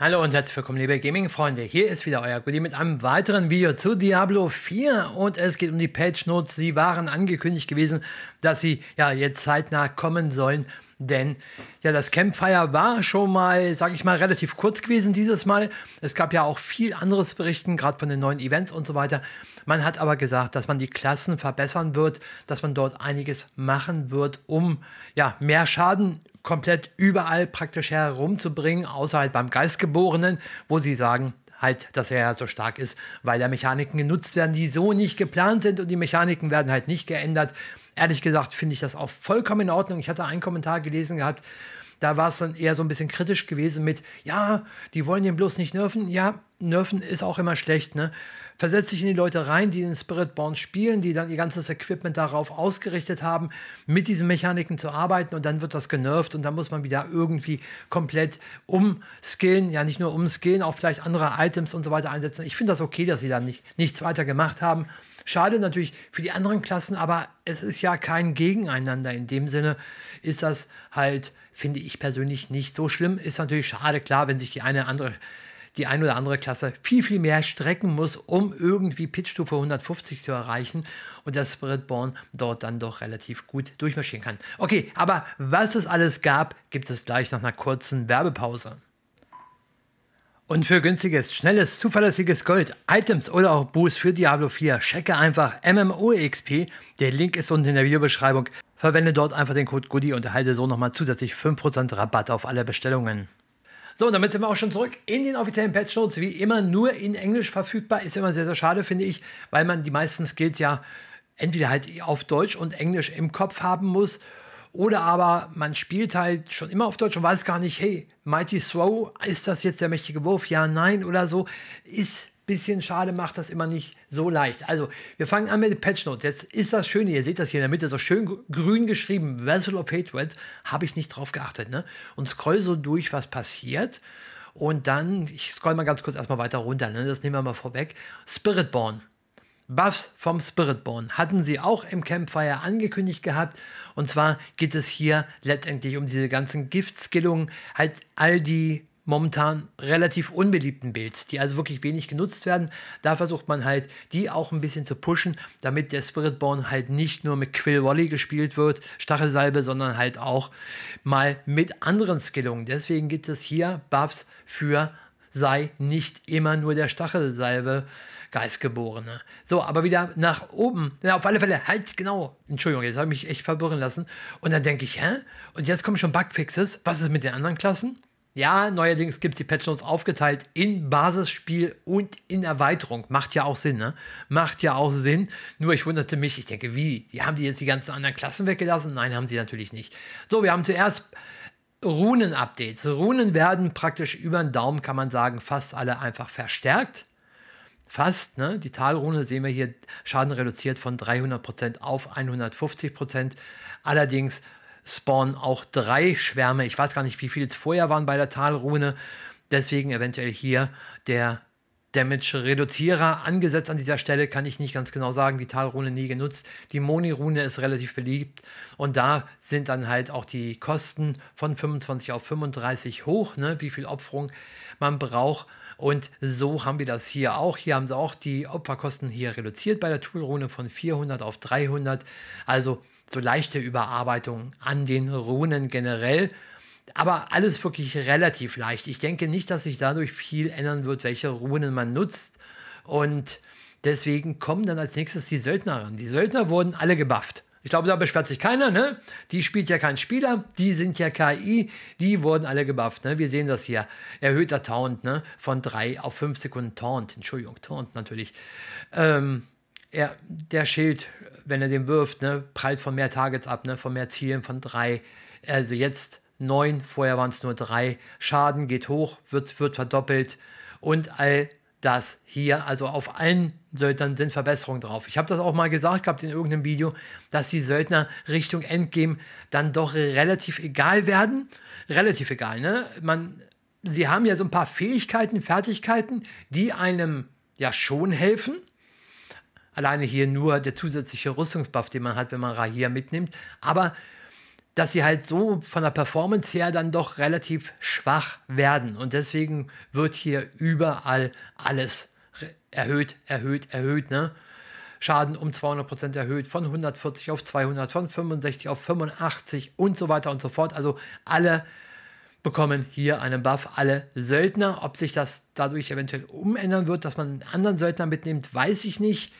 Hallo und herzlich willkommen, liebe Gaming-Freunde. Hier ist wieder euer Goodie mit einem weiteren Video zu Diablo 4 und es geht um die Patch Notes. Sie waren angekündigt gewesen, dass sie ja jetzt zeitnah kommen sollen. Denn ja, das Campfire war schon mal, sag ich mal, relativ kurz gewesen dieses Mal. Es gab ja auch viel anderes Berichten, gerade von den neuen Events und so weiter. Man hat aber gesagt, dass man die Klassen verbessern wird, dass man dort einiges machen wird, um ja, mehr Schaden komplett überall praktisch herumzubringen, außer halt beim Geistgeborenen, wo sie sagen, halt, dass er ja so stark ist, weil da Mechaniken genutzt werden, die so nicht geplant sind und die Mechaniken werden halt nicht geändert ehrlich gesagt finde ich das auch vollkommen in Ordnung. Ich hatte einen Kommentar gelesen gehabt, da war es dann eher so ein bisschen kritisch gewesen mit, ja, die wollen den bloß nicht nerven. Ja, nerven ist auch immer schlecht, ne? versetzt sich in die Leute rein, die den Spiritborn spielen, die dann ihr ganzes Equipment darauf ausgerichtet haben, mit diesen Mechaniken zu arbeiten und dann wird das genervt und dann muss man wieder irgendwie komplett umskillen, ja nicht nur umskillen, auch vielleicht andere Items und so weiter einsetzen. Ich finde das okay, dass sie da nicht, nichts weiter gemacht haben. Schade natürlich für die anderen Klassen, aber es ist ja kein Gegeneinander. In dem Sinne ist das halt, finde ich persönlich, nicht so schlimm. Ist natürlich schade, klar, wenn sich die eine oder andere die ein oder andere Klasse viel, viel mehr strecken muss, um irgendwie Pitchstufe 150 zu erreichen und dass Spiritborn dort dann doch relativ gut durchmarschieren kann. Okay, aber was es alles gab, gibt es gleich nach einer kurzen Werbepause. Und für günstiges, schnelles, zuverlässiges Gold, Items oder auch Boost für Diablo 4, checke einfach MMOXP. Der Link ist unten in der Videobeschreibung. Verwende dort einfach den Code GOODIE und erhalte so nochmal zusätzlich 5% Rabatt auf alle Bestellungen. So, und damit sind wir auch schon zurück in den offiziellen Patch Notes. Wie immer nur in Englisch verfügbar. Ist immer sehr, sehr schade, finde ich, weil man die meisten Skills ja entweder halt auf Deutsch und Englisch im Kopf haben muss. Oder aber man spielt halt schon immer auf Deutsch und weiß gar nicht, hey, Mighty Throw, ist das jetzt der mächtige Wurf? Ja, nein oder so. Ist bisschen schade macht das immer nicht so leicht. Also, wir fangen an mit den Patch Notes. Jetzt ist das Schöne, ihr seht das hier in der Mitte, so schön grün geschrieben, Vessel of Hatred, habe ich nicht drauf geachtet. Ne? Und scroll so durch, was passiert. Und dann, ich scroll mal ganz kurz erstmal weiter runter, ne? das nehmen wir mal vorweg. Spiritborn. Buffs vom Spiritborn hatten sie auch im Campfire angekündigt gehabt. Und zwar geht es hier letztendlich um diese ganzen Giftskillungen, halt all die momentan relativ unbeliebten Builds, die also wirklich wenig genutzt werden. Da versucht man halt, die auch ein bisschen zu pushen, damit der Spiritborn halt nicht nur mit Quill Wally gespielt wird, Stachelsalbe, sondern halt auch mal mit anderen Skillungen. Deswegen gibt es hier Buffs für sei nicht immer nur der Stachelsalbe Geistgeborene. So, aber wieder nach oben. Ja, auf alle Fälle, halt genau. Entschuldigung, jetzt habe ich mich echt verwirren lassen. Und dann denke ich, hä? Und jetzt kommen schon Bugfixes. Was ist mit den anderen Klassen? Ja, neuerdings gibt es die Patch Notes aufgeteilt in Basisspiel und in Erweiterung. Macht ja auch Sinn, ne? Macht ja auch Sinn. Nur ich wunderte mich, ich denke, wie? Die haben die jetzt die ganzen anderen Klassen weggelassen? Nein, haben sie natürlich nicht. So, wir haben zuerst Runen-Updates. Runen werden praktisch über den Daumen, kann man sagen, fast alle einfach verstärkt. Fast, ne? Die Talrune sehen wir hier, Schaden reduziert von 300% auf 150%. Allerdings spawnen auch drei Schwärme. Ich weiß gar nicht, wie viele es vorher waren bei der Talrune. Deswegen eventuell hier der Damage-Reduzierer angesetzt an dieser Stelle, kann ich nicht ganz genau sagen, die Talrune nie genutzt. Die Moni-Rune ist relativ beliebt und da sind dann halt auch die Kosten von 25 auf 35 hoch, ne? wie viel Opferung man braucht. Und so haben wir das hier auch. Hier haben sie auch die Opferkosten hier reduziert bei der Toolrune von 400 auf 300. Also so leichte Überarbeitungen an den Runen generell. Aber alles wirklich relativ leicht. Ich denke nicht, dass sich dadurch viel ändern wird, welche Runen man nutzt. Und deswegen kommen dann als nächstes die Söldner ran. Die Söldner wurden alle gebufft. Ich glaube, da beschwert sich keiner, ne? Die spielt ja kein Spieler, die sind ja KI, die wurden alle gebufft, ne? Wir sehen das hier. Erhöhter Taunt, ne? Von 3 auf 5 Sekunden Taunt. Entschuldigung, Taunt natürlich. Ähm, er, der Schild wenn er den wirft, ne, prallt von mehr Targets ab, ne, von mehr Zielen, von drei. Also jetzt neun, vorher waren es nur drei. Schaden geht hoch, wird, wird verdoppelt und all das hier, also auf allen Söldnern sind Verbesserungen drauf. Ich habe das auch mal gesagt gehabt in irgendeinem Video, dass die Söldner Richtung Endgame dann doch relativ egal werden. Relativ egal, ne? Man, sie haben ja so ein paar Fähigkeiten, Fertigkeiten, die einem ja schon helfen, Alleine hier nur der zusätzliche Rüstungsbuff, den man hat, wenn man Rahir mitnimmt. Aber dass sie halt so von der Performance her dann doch relativ schwach werden. Und deswegen wird hier überall alles erhöht, erhöht, erhöht. Ne? Schaden um 200% erhöht, von 140 auf 200, von 65 auf 85 und so weiter und so fort. Also alle bekommen hier einen Buff, alle Söldner. Ob sich das dadurch eventuell umändern wird, dass man einen anderen Söldner mitnimmt, weiß ich nicht.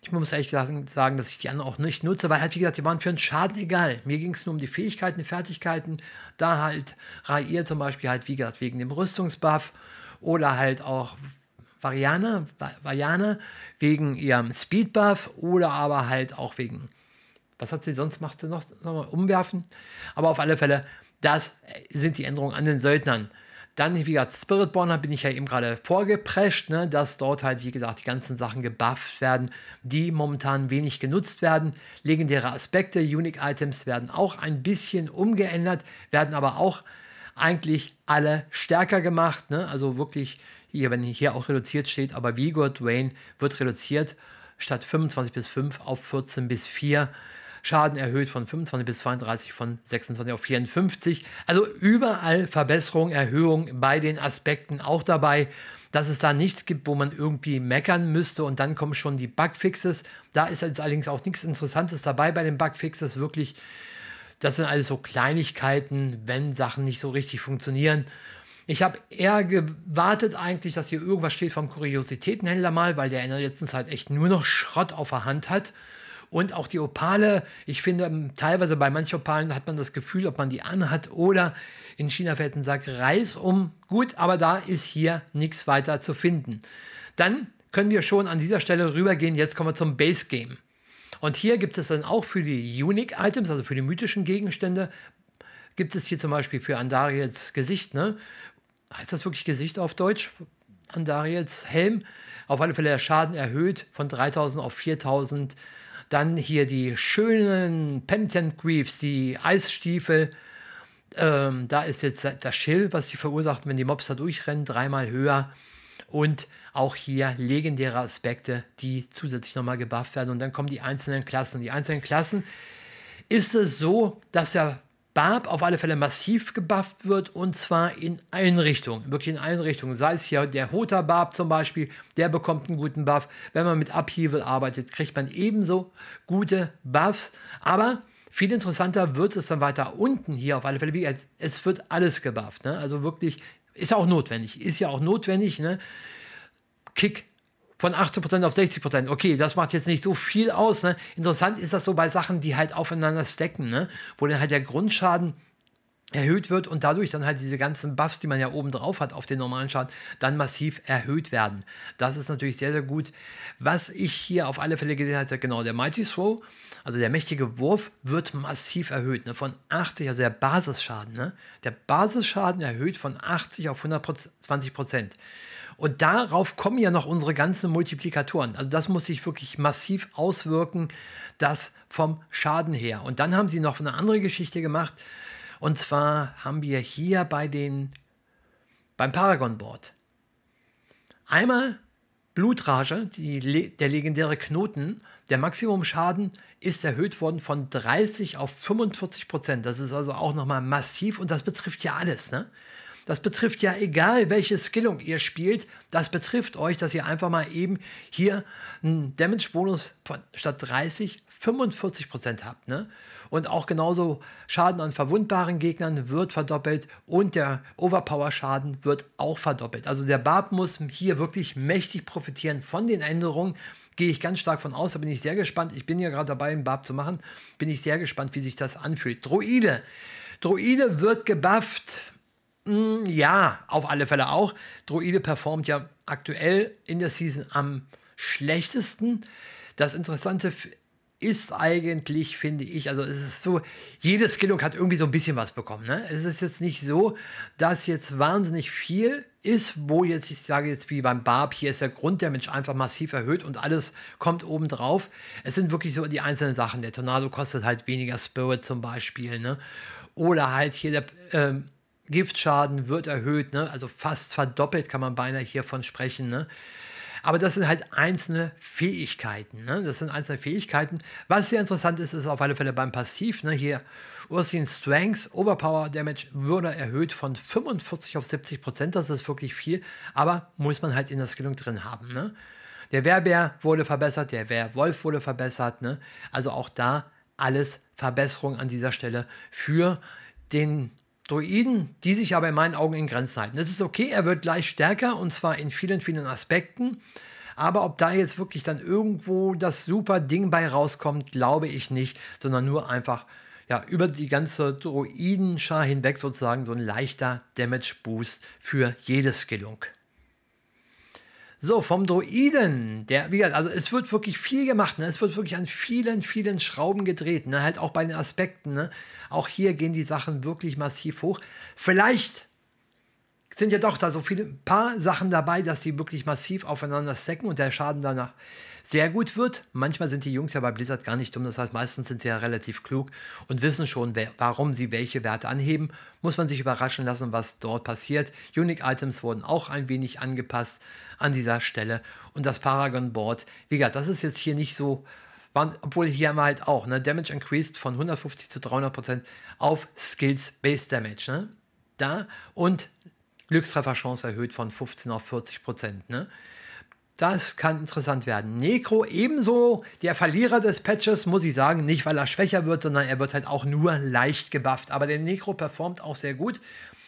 Ich muss ehrlich sagen, dass ich die anderen auch nicht nutze, weil halt, wie gesagt, die waren für einen Schaden egal. Mir ging es nur um die Fähigkeiten, die Fertigkeiten. Da halt Rair zum Beispiel halt, wie gesagt, wegen dem Rüstungsbuff oder halt auch Variane, Variane wegen ihrem Speedbuff oder aber halt auch wegen, was hat sie sonst, macht sie noch, noch mal umwerfen. Aber auf alle Fälle, das äh, sind die Änderungen an den Söldnern. Dann, wie gesagt, Spiritborn bin ich ja eben gerade vorgeprescht, ne, dass dort halt, wie gesagt, die ganzen Sachen gebufft werden, die momentan wenig genutzt werden. Legendäre Aspekte, Unique Items werden auch ein bisschen umgeändert, werden aber auch eigentlich alle stärker gemacht. Ne? Also wirklich, hier, wenn hier auch reduziert steht, aber Vigor Dwayne wird reduziert statt 25 bis 5 auf 14 bis 4. Schaden erhöht von 25 bis 32, von 26 auf 54. Also überall Verbesserung, Erhöhung bei den Aspekten auch dabei, dass es da nichts gibt, wo man irgendwie meckern müsste und dann kommen schon die Bugfixes. Da ist jetzt allerdings auch nichts Interessantes dabei bei den Bugfixes, wirklich. Das sind alles so Kleinigkeiten, wenn Sachen nicht so richtig funktionieren. Ich habe eher gewartet eigentlich, dass hier irgendwas steht vom Kuriositätenhändler mal, weil der in der letzten Zeit echt nur noch Schrott auf der Hand hat. Und auch die Opale, ich finde ähm, teilweise bei manchen Opalen hat man das Gefühl, ob man die anhat oder in China fällt ein Sack Reis um. Gut, aber da ist hier nichts weiter zu finden. Dann können wir schon an dieser Stelle rübergehen. Jetzt kommen wir zum Base Game. Und hier gibt es dann auch für die Unique Items, also für die mythischen Gegenstände, gibt es hier zum Beispiel für Andariels Gesicht, ne? Heißt das wirklich Gesicht auf Deutsch? Andariels Helm. Auf alle Fälle der Schaden erhöht von 3000 auf 4000 dann hier die schönen Penitent Griefs, die Eisstiefel. Ähm, da ist jetzt das Schild, was sie verursacht, wenn die Mobs da durchrennen, dreimal höher. Und auch hier legendäre Aspekte, die zusätzlich nochmal gebufft werden. Und dann kommen die einzelnen Klassen. Und die einzelnen Klassen ist es so, dass der Barb auf alle Fälle massiv gebufft wird und zwar in allen Richtungen, wirklich in allen Richtungen. Sei es hier der Hoter Barb zum Beispiel, der bekommt einen guten Buff. Wenn man mit Upheaval arbeitet, kriegt man ebenso gute Buffs. Aber viel interessanter wird es dann weiter unten hier auf alle Fälle. Wie es wird alles gebufft. Ne? Also wirklich, ist auch notwendig. Ist ja auch notwendig. Ne? Kick von 80% auf 60%. Okay, das macht jetzt nicht so viel aus. Ne? Interessant ist das so bei Sachen, die halt aufeinander stecken, ne? wo dann halt der Grundschaden erhöht wird und dadurch dann halt diese ganzen Buffs, die man ja oben drauf hat auf den normalen Schaden, dann massiv erhöht werden. Das ist natürlich sehr, sehr gut. Was ich hier auf alle Fälle gesehen hatte, genau, der Mighty Throw, also der mächtige Wurf, wird massiv erhöht, ne, von 80, also der Basisschaden, ne, der Basisschaden erhöht von 80 auf 120 Prozent. Und darauf kommen ja noch unsere ganzen Multiplikatoren. Also das muss sich wirklich massiv auswirken, das vom Schaden her. Und dann haben sie noch eine andere Geschichte gemacht. Und zwar haben wir hier bei den, beim Paragon Board einmal Blutrage, die, der legendäre Knoten, der Maximumschaden ist erhöht worden von 30 auf 45 Prozent. Das ist also auch nochmal massiv und das betrifft ja alles. Ne? Das betrifft ja egal, welche Skillung ihr spielt. Das betrifft euch, dass ihr einfach mal eben hier einen Damage-Bonus von statt 30 45% Prozent habt. Ne? Und auch genauso Schaden an verwundbaren Gegnern wird verdoppelt und der Overpower-Schaden wird auch verdoppelt. Also der Barb muss hier wirklich mächtig profitieren von den Änderungen. Gehe ich ganz stark von aus, da bin ich sehr gespannt. Ich bin ja gerade dabei, einen Barb zu machen. Bin ich sehr gespannt, wie sich das anfühlt. Druide. Druide wird gebufft hm, ja, auf alle Fälle auch. Droide performt ja aktuell in der Season am schlechtesten. Das Interessante ist eigentlich, finde ich, also es ist so, jede Skillung hat irgendwie so ein bisschen was bekommen. Ne? Es ist jetzt nicht so, dass jetzt wahnsinnig viel ist, wo jetzt, ich sage jetzt wie beim Barb, hier ist der Grunddamage einfach massiv erhöht und alles kommt obendrauf. Es sind wirklich so die einzelnen Sachen. Der Tornado kostet halt weniger Spirit zum Beispiel. Ne? Oder halt hier der ähm, Giftschaden wird erhöht, ne? also fast verdoppelt kann man beinahe hiervon sprechen. Ne? Aber das sind halt einzelne Fähigkeiten. Ne? Das sind einzelne Fähigkeiten. Was sehr interessant ist, ist auf alle Fälle beim Passiv. Ne? Hier Ursin Strengths, Overpower Damage würde erhöht von 45 auf 70 Prozent. Das ist wirklich viel, aber muss man halt in der Skillung drin haben. Ne? Der Werbär wurde verbessert, der Werwolf wurde verbessert. Ne? Also auch da alles Verbesserung an dieser Stelle für den Druiden, die sich aber in meinen Augen in Grenzen halten. Das ist okay, er wird gleich stärker und zwar in vielen, vielen Aspekten. Aber ob da jetzt wirklich dann irgendwo das super Ding bei rauskommt, glaube ich nicht, sondern nur einfach ja, über die ganze Droidenschar hinweg sozusagen so ein leichter Damage Boost für jede Skillung. So, vom Druiden, der, wie gesagt, also es wird wirklich viel gemacht, ne? es wird wirklich an vielen, vielen Schrauben gedreht, ne? halt auch bei den Aspekten. Ne? Auch hier gehen die Sachen wirklich massiv hoch. Vielleicht sind ja doch da so viele, paar Sachen dabei, dass die wirklich massiv aufeinander stecken und der Schaden danach sehr gut wird. Manchmal sind die Jungs ja bei Blizzard gar nicht dumm, das heißt, meistens sind sie ja relativ klug und wissen schon, wer, warum sie welche Werte anheben. Muss man sich überraschen lassen, was dort passiert. Unique Items wurden auch ein wenig angepasst an dieser Stelle und das Paragon Board, wie gesagt, das ist jetzt hier nicht so waren, obwohl hier haben wir halt auch, ne, Damage increased von 150 zu 300 Prozent auf Skills Base Damage, ne? Da und Glückstrefferchance erhöht von 15 auf 40 Prozent, ne? Das kann interessant werden. Necro ebenso der Verlierer des Patches, muss ich sagen. Nicht, weil er schwächer wird, sondern er wird halt auch nur leicht gebufft. Aber der Necro performt auch sehr gut.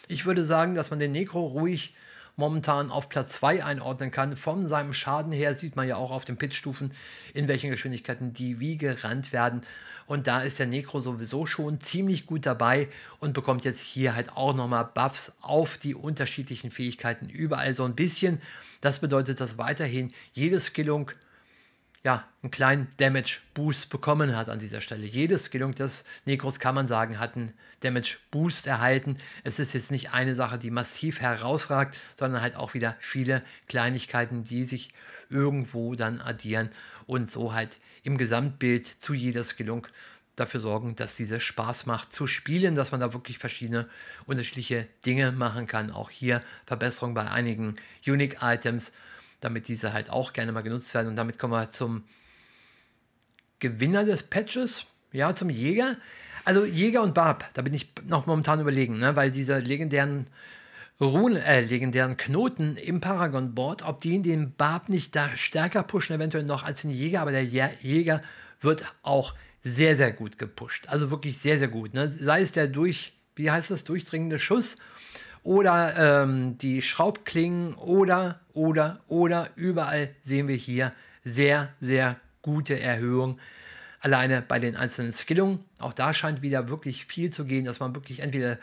Ich würde sagen, dass man den Necro ruhig momentan auf Platz 2 einordnen kann. Von seinem Schaden her sieht man ja auch auf den Pitchstufen, in welchen Geschwindigkeiten die wie gerannt werden. Und da ist der Necro sowieso schon ziemlich gut dabei und bekommt jetzt hier halt auch nochmal Buffs auf die unterschiedlichen Fähigkeiten überall so ein bisschen. Das bedeutet, dass weiterhin jede Skillung ja, einen kleinen Damage Boost bekommen hat an dieser Stelle. Jede Skillung des Negros, kann man sagen, hat einen Damage Boost erhalten. Es ist jetzt nicht eine Sache, die massiv herausragt, sondern halt auch wieder viele Kleinigkeiten, die sich irgendwo dann addieren und so halt im Gesamtbild zu jeder Skillung dafür sorgen, dass diese Spaß macht zu spielen, dass man da wirklich verschiedene unterschiedliche Dinge machen kann. Auch hier Verbesserung bei einigen Unique Items, damit diese halt auch gerne mal genutzt werden. Und damit kommen wir zum Gewinner des Patches, ja, zum Jäger. Also Jäger und Barb, da bin ich noch momentan überlegen, ne? weil diese legendären Ruhen, äh, legendären Knoten im Paragon-Board, ob die den Barb nicht da stärker pushen, eventuell noch als den Jäger, aber der Jäger wird auch sehr, sehr gut gepusht. Also wirklich sehr, sehr gut. Ne? Sei es der durch, wie heißt das, durchdringende Schuss oder ähm, die Schraubklingen oder, oder, oder. Überall sehen wir hier sehr, sehr gute Erhöhung. Alleine bei den einzelnen Skillungen. Auch da scheint wieder wirklich viel zu gehen, dass man wirklich entweder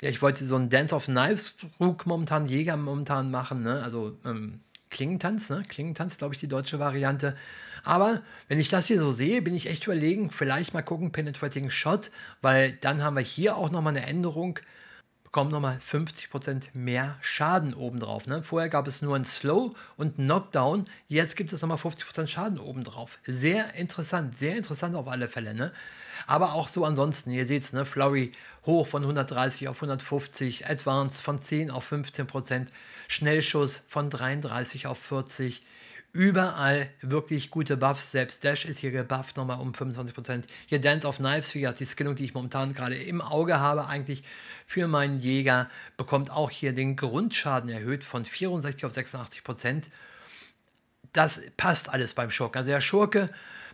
ja, ich wollte so einen Dance of Knives Druck momentan, Jäger momentan machen, ne? Also ähm, Klingentanz, ne? Klingentanz, glaube ich, die deutsche Variante. Aber wenn ich das hier so sehe, bin ich echt überlegen, vielleicht mal gucken, Penetrating Shot, weil dann haben wir hier auch nochmal eine Änderung kommen nochmal 50% mehr Schaden obendrauf. Ne? Vorher gab es nur ein Slow und Knockdown, jetzt gibt es nochmal 50% Schaden obendrauf. Sehr interessant, sehr interessant auf alle Fälle. Ne? Aber auch so ansonsten, ihr seht es, ne? Flurry hoch von 130 auf 150, Advance von 10 auf 15%, Schnellschuss von 33 auf 40% überall wirklich gute Buffs. Selbst Dash ist hier gebufft nochmal um 25%. Hier Dance of Knives, wie gesagt, die Skillung, die ich momentan gerade im Auge habe, eigentlich für meinen Jäger, bekommt auch hier den Grundschaden erhöht von 64 auf 86%. Das passt alles beim Schurken. Also der Schurke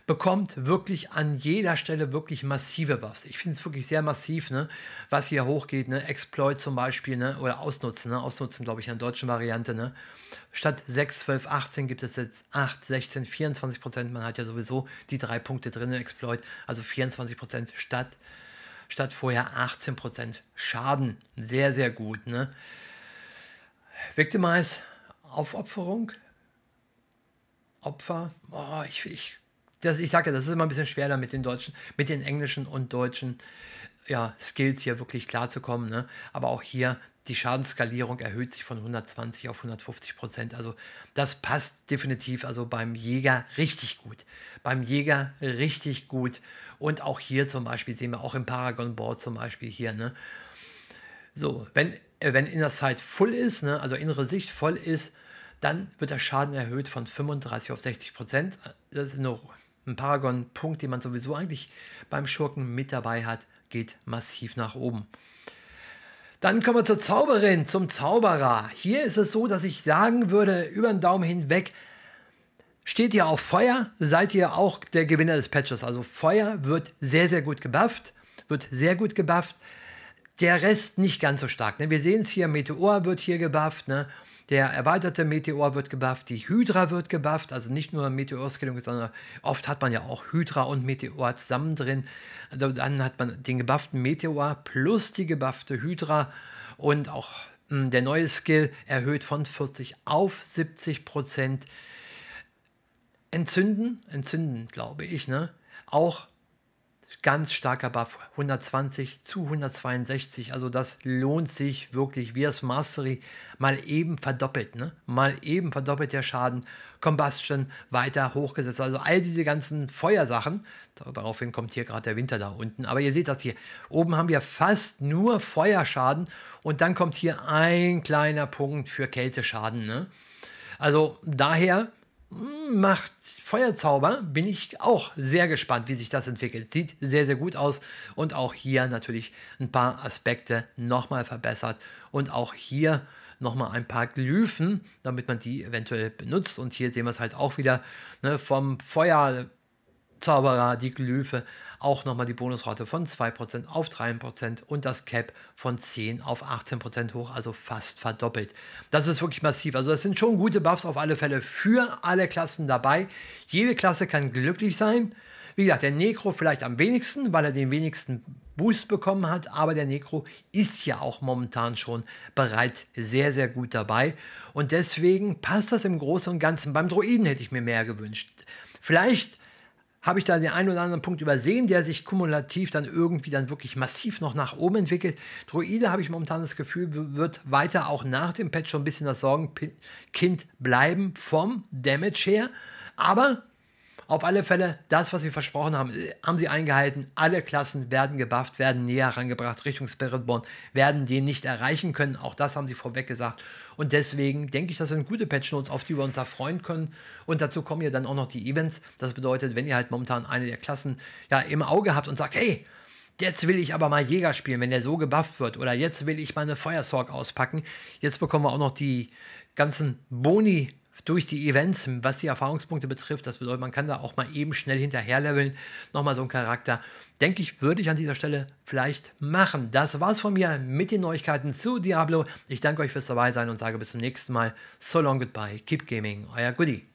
bekommt wirklich an jeder Stelle wirklich massive Buffs. Ich finde es wirklich sehr massiv, ne? was hier hochgeht. Ne? Exploit zum Beispiel ne? oder Ausnutzen. Ne? Ausnutzen, glaube ich, in der deutschen Variante. Ne? Statt 6, 12, 18 gibt es jetzt 8, 16, 24 Prozent. Man hat ja sowieso die drei Punkte drin in Exploit. Also 24 Prozent statt, statt vorher 18 Prozent Schaden. Sehr, sehr gut. Ne? Victimize, Aufopferung, Opfer. Oh, ich, ich das, ich sage ja, das ist immer ein bisschen schwer, da mit den deutschen, mit den englischen und deutschen ja, Skills hier wirklich klarzukommen. Ne? Aber auch hier die Schadensskalierung erhöht sich von 120 auf 150 Prozent. Also das passt definitiv. Also beim Jäger richtig gut. Beim Jäger richtig gut. Und auch hier zum Beispiel sehen wir auch im Paragon Board zum Beispiel hier. Ne? So, wenn, äh, wenn Inner Sight full ist, ne? also innere Sicht voll ist, dann wird der Schaden erhöht von 35 auf 60 Prozent. Das ist noch ein Paragon-Punkt, den man sowieso eigentlich beim Schurken mit dabei hat, geht massiv nach oben. Dann kommen wir zur Zauberin, zum Zauberer. Hier ist es so, dass ich sagen würde, über den Daumen hinweg, steht ihr auf Feuer, seid ihr auch der Gewinner des Patches. Also Feuer wird sehr, sehr gut gebufft, wird sehr gut gebufft. Der Rest nicht ganz so stark. Ne? Wir sehen es hier, Meteor wird hier gebufft. Ne? Der erweiterte Meteor wird gebufft, die Hydra wird gebufft, also nicht nur Meteor-Skillung, sondern oft hat man ja auch Hydra und Meteor zusammen drin. Also dann hat man den gebufften Meteor plus die gebuffte Hydra und auch mh, hm, der neue Skill erhöht von 40 auf 70 Prozent. Entzünden, entzünden glaube ich, ne? Auch ganz starker Buff, 120 zu 162. Also das lohnt sich wirklich. das Mastery mal eben verdoppelt, ne? Mal eben verdoppelt der Schaden. Combustion weiter hochgesetzt. Also all diese ganzen Feuersachen. Daraufhin kommt hier gerade der Winter da unten. Aber ihr seht das hier. Oben haben wir fast nur Feuerschaden. Und dann kommt hier ein kleiner Punkt für Kälteschaden. Ne? Also daher hm, macht Feuerzauber bin ich auch sehr gespannt, wie sich das entwickelt. Sieht sehr, sehr gut aus und auch hier natürlich ein paar Aspekte nochmal verbessert und auch hier nochmal ein paar Glyphen, damit man die eventuell benutzt. Und hier sehen wir es halt auch wieder ne, vom Feuer Zauberer, die Glyphe, auch nochmal die Bonusrate von 2% auf 3% und das Cap von 10 auf 18% hoch, also fast verdoppelt. Das ist wirklich massiv. Also das sind schon gute Buffs auf alle Fälle für alle Klassen dabei. Jede Klasse kann glücklich sein. Wie gesagt, der Necro vielleicht am wenigsten, weil er den wenigsten Boost bekommen hat, aber der Necro ist ja auch momentan schon bereits sehr, sehr gut dabei. Und deswegen passt das im Großen und Ganzen. Beim Droiden hätte ich mir mehr gewünscht. Vielleicht habe ich da den einen oder anderen Punkt übersehen, der sich kumulativ dann irgendwie dann wirklich massiv noch nach oben entwickelt. Droide habe ich momentan das Gefühl, wird weiter auch nach dem Patch schon ein bisschen das Sorgenkind bleiben vom Damage her. Aber auf alle Fälle, das, was sie versprochen haben, äh, haben sie eingehalten. Alle Klassen werden gebufft, werden näher herangebracht Richtung Spiritborn, werden den nicht erreichen können. Auch das haben sie vorweg gesagt. Und deswegen denke ich, das sind gute Patch-Notes, auf die wir uns da freuen können. Und dazu kommen ja dann auch noch die Events. Das bedeutet, wenn ihr halt momentan eine der Klassen ja im Auge habt und sagt, hey, jetzt will ich aber mal Jäger spielen, wenn der so gebufft wird. Oder jetzt will ich meine Feuersorg auspacken. Jetzt bekommen wir auch noch die ganzen Boni durch die Events, was die Erfahrungspunkte betrifft. Das bedeutet, man kann da auch mal eben schnell hinterherleveln. Nochmal so ein Charakter. Denke ich, würde ich an dieser Stelle vielleicht machen. Das war's von mir mit den Neuigkeiten zu Diablo. Ich danke euch fürs dabei sein und sage bis zum nächsten Mal. So long, goodbye, keep gaming, euer Goodie.